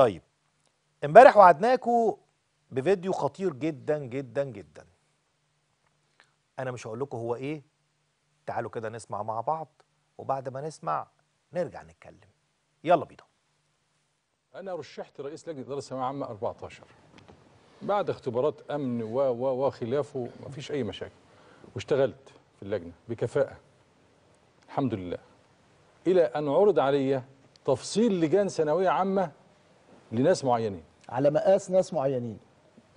طيب امبارح وعدناكم بفيديو خطير جدا جدا جدا انا مش هقول لكم هو ايه تعالوا كده نسمع مع بعض وبعد ما نسمع نرجع نتكلم يلا بينا انا رشحت رئيس لجنه اداره الثانويه العامه 14 بعد اختبارات امن و و وخلافه فيش اي مشاكل واشتغلت في اللجنه بكفاءه الحمد لله الى ان عرض علي تفصيل لجان ثانويه عامه لناس معينين على مقاس ناس معينين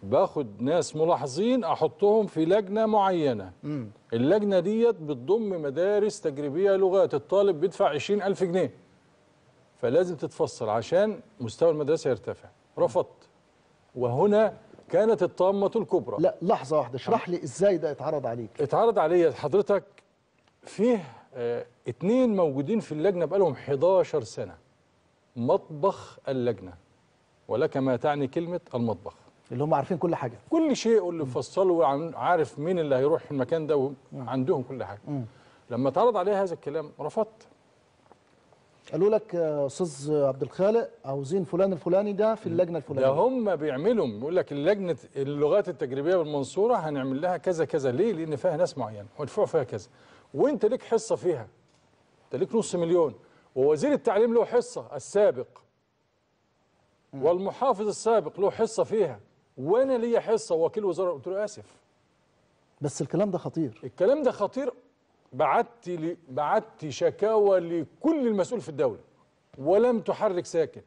باخد ناس ملاحظين احطهم في لجنه معينه مم. اللجنه ديت بتضم مدارس تجريبيه لغات الطالب بيدفع 20000 جنيه فلازم تتفصل عشان مستوى المدرسه يرتفع رفضت وهنا كانت الطامه الكبرى لا لحظه واحده اشرح لي ازاي ده اتعرض عليك اتعرض عليا حضرتك فيه اثنين آه، موجودين في اللجنه بقالهم 11 سنه مطبخ اللجنه ولك ما تعني كلمة المطبخ اللي هم عارفين كل حاجة كل شيء واللي فصلوا عارف مين اللي هيروح المكان ده وعندهم كل حاجة مم. لما اتعرض عليها هذا الكلام رفضت قالوا لك آه، استاذ عبد الخالق عاوزين فلان الفلاني ده في اللجنه الفلانيه ده هم بيعملوا بيقول لك اللجنه اللغات التجريبيه بالمنصوره هنعمل لها كذا كذا ليه؟ لان فيها ناس معينه مدفوع فيها كذا وانت ليك حصه فيها انت ليك نص مليون ووزير التعليم له حصه السابق والمحافظ السابق له حصه فيها وانا ليا حصه وكيل وزاره قلت له اسف بس الكلام ده خطير الكلام ده خطير بعت لي بعت شكاوى لكل المسؤول في الدوله ولم تحرك ساكن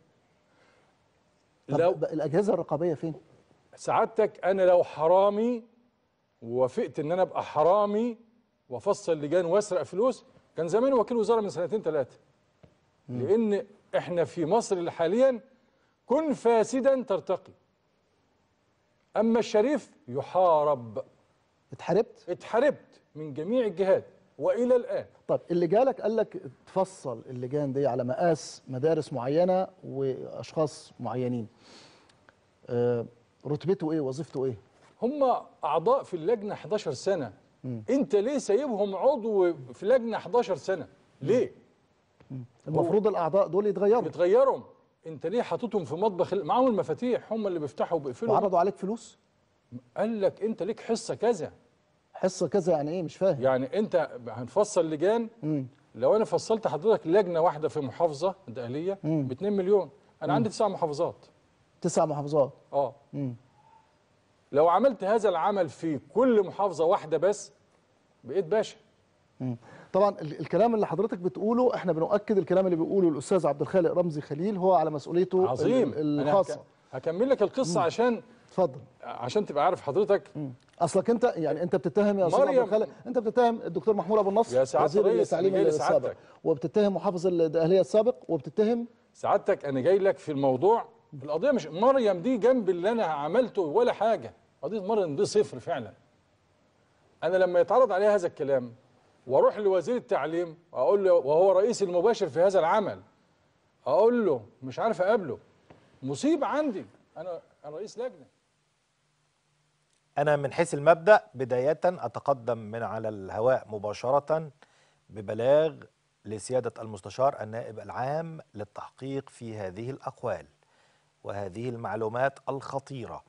طب لو الاجهزه الرقابيه فين سعادتك انا لو حرامي ووافقت ان انا ابقى حرامي وافصل لجان واسرق فلوس كان زمان وكيل وزاره من سنتين ثلاثه لان احنا في مصر حاليا كن فاسدا ترتقي أما الشريف يحارب اتحاربت؟ اتحاربت من جميع الجهات والى الان طب اللي جالك قال لك تفصل اللجان دي على مقاس مدارس معينه واشخاص معينين آه، رتبته ايه وظيفته ايه هم اعضاء في اللجنه 11 سنه م. انت ليه سايبهم عضو في لجنه 11 سنه ليه م. المفروض الاعضاء دول يتغيروا يتغيروا انت ليه حاططهم في مطبخ معاهم المفاتيح هم اللي بيفتحوا وبيقفلوا وعرضوا عليك فلوس قال لك انت ليك حصه كذا حصه كذا يعني ايه مش فاهم يعني انت هنفصل لجان مم. لو انا فصلت حضرتك لجنه واحده في محافظه دقهليه ب 2 مليون انا مم. عندي تسع محافظات تسع محافظات اه مم. لو عملت هذا العمل في كل محافظه واحده بس بقيت باشا مم. طبعا الكلام اللي حضرتك بتقوله احنا بنؤكد الكلام اللي بيقوله الاستاذ عبد الخالق رمزي خليل هو على مسؤوليته عظيم الخاصه عظيم هكمل لك القصه مم. عشان اتفضل عشان تبقى عارف حضرتك مم. اصلك انت يعني انت بتتهم يا استاذ عبد الخالق انت بتتهم الدكتور محمود ابو النصر وزير التعليم السابق وبتتهم محافظ الاهليه السابق وبتتهم سعادتك انا جاي لك في الموضوع القضيه مش مريم دي جنب اللي انا عملته ولا حاجه قضيه مريم دي صفر فعلا انا لما يتعرض عليها هذا الكلام واروح لوزير التعليم اقول له وهو رئيسي المباشر في هذا العمل اقول له مش عارف اقابله مصيبه عندي انا انا رئيس لجنه انا من حيث المبدا بدايه اتقدم من على الهواء مباشره ببلاغ لسياده المستشار النائب العام للتحقيق في هذه الاقوال وهذه المعلومات الخطيره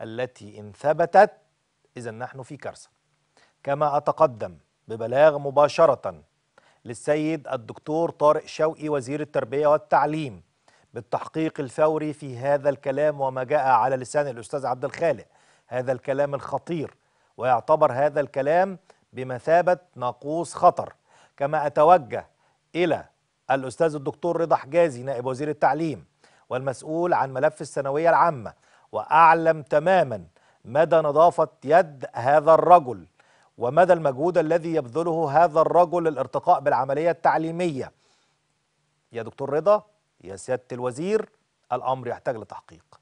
التي ان ثبتت اذا نحن في كارثه كما اتقدم ببلاغ مباشرة للسيد الدكتور طارق شوقي وزير التربية والتعليم بالتحقيق الفوري في هذا الكلام وما جاء على لسان الأستاذ عبد الخالق هذا الكلام الخطير ويعتبر هذا الكلام بمثابة ناقوس خطر كما أتوجه إلى الأستاذ الدكتور رضا حجازي نائب وزير التعليم والمسؤول عن ملف الثانوية العامة وأعلم تماما مدى نظافة يد هذا الرجل ومدى المجهود الذي يبذله هذا الرجل للارتقاء بالعملية التعليمية يا دكتور رضا يا سيادة الوزير الأمر يحتاج لتحقيق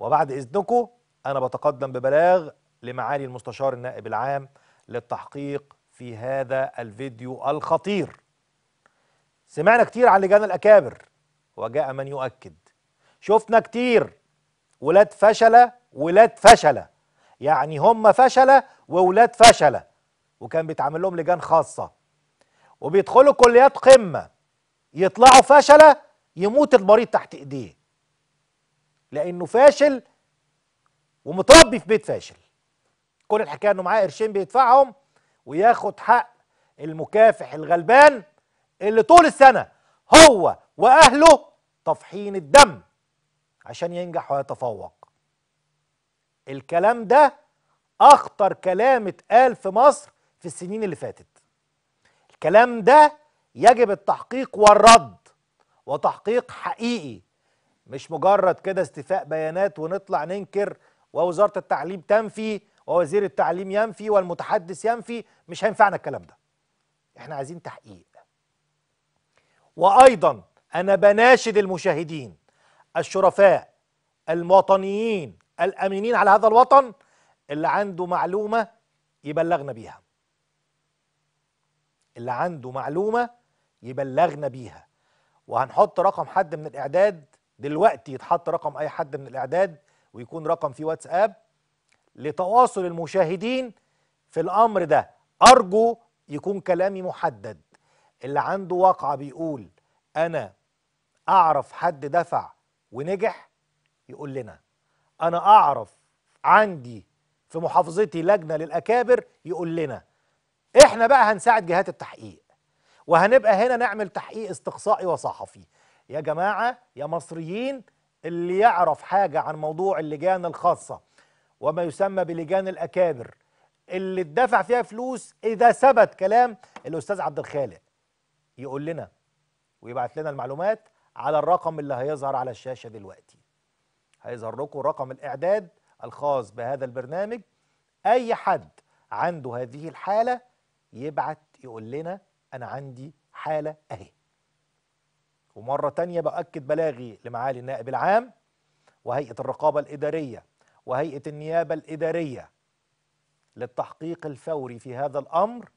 وبعد إذنكم أنا بتقدم ببلاغ لمعالي المستشار النائب العام للتحقيق في هذا الفيديو الخطير سمعنا كتير عن لجان الأكابر وجاء من يؤكد شفنا كتير ولاد فشلة ولاد فشلة يعني هم فشله واولاد فشله وكان بيتعمل لهم لجان خاصه وبيدخلوا كليات قمه يطلعوا فشله يموت المريض تحت ايديه لانه فاشل ومتربي في بيت فاشل كل الحكايه انه معاه قرشين بيدفعهم وياخد حق المكافح الغلبان اللي طول السنه هو واهله طفحين الدم عشان ينجح ويتفوق الكلام ده اخطر كلام اتقال في مصر في السنين اللي فاتت الكلام ده يجب التحقيق والرد وتحقيق حقيقي مش مجرد كده استفاء بيانات ونطلع ننكر ووزاره التعليم تنفي ووزير التعليم ينفي والمتحدث ينفي مش هينفعنا الكلام ده احنا عايزين تحقيق وايضا انا بناشد المشاهدين الشرفاء الوطنيين الامينين على هذا الوطن اللي عنده معلومه يبلغنا بيها اللي عنده معلومه يبلغنا بيها وهنحط رقم حد من الاعداد دلوقتي يتحط رقم اي حد من الاعداد ويكون رقم في واتساب لتواصل المشاهدين في الامر ده ارجو يكون كلامي محدد اللي عنده واقعه بيقول انا اعرف حد دفع ونجح يقول لنا انا اعرف عندي في محافظتي لجنه للاكابر يقول لنا احنا بقى هنساعد جهات التحقيق وهنبقى هنا نعمل تحقيق استقصائي وصحفي يا جماعه يا مصريين اللي يعرف حاجه عن موضوع اللجان الخاصه وما يسمى بلجان الاكابر اللي اتدفع فيها فلوس اذا ثبت كلام الاستاذ عبد الخالق يقول لنا ويبعت لنا المعلومات على الرقم اللي هيظهر على الشاشه دلوقتي هيظهر لكم رقم الإعداد الخاص بهذا البرنامج أي حد عنده هذه الحالة يبعت يقول لنا أنا عندي حالة أهي ومرة تانية بأكد بلاغي لمعالي النائب العام وهيئة الرقابة الإدارية وهيئة النيابة الإدارية للتحقيق الفوري في هذا الأمر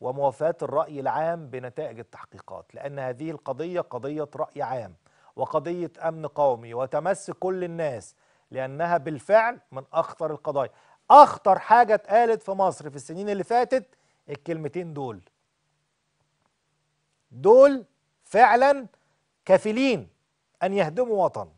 وموافاة الرأي العام بنتائج التحقيقات لأن هذه القضية قضية رأي عام وقضية أمن قومي وتمس كل الناس لأنها بالفعل من أخطر القضايا أخطر حاجة اتقالت في مصر في السنين اللي فاتت الكلمتين دول دول فعلا كفيلين أن يهدموا وطن